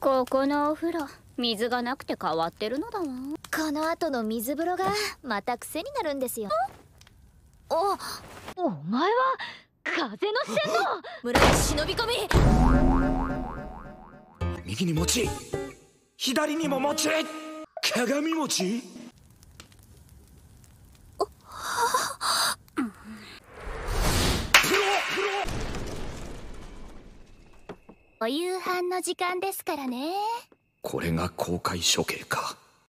ここのお風呂水がなくて変わってるのだわこの後の水風呂がまた癖になるんですよおお前は風の四天 村に忍び込み右に持ち左にも持ち鏡餅お夕飯の時間ですからねこれが公開処刑か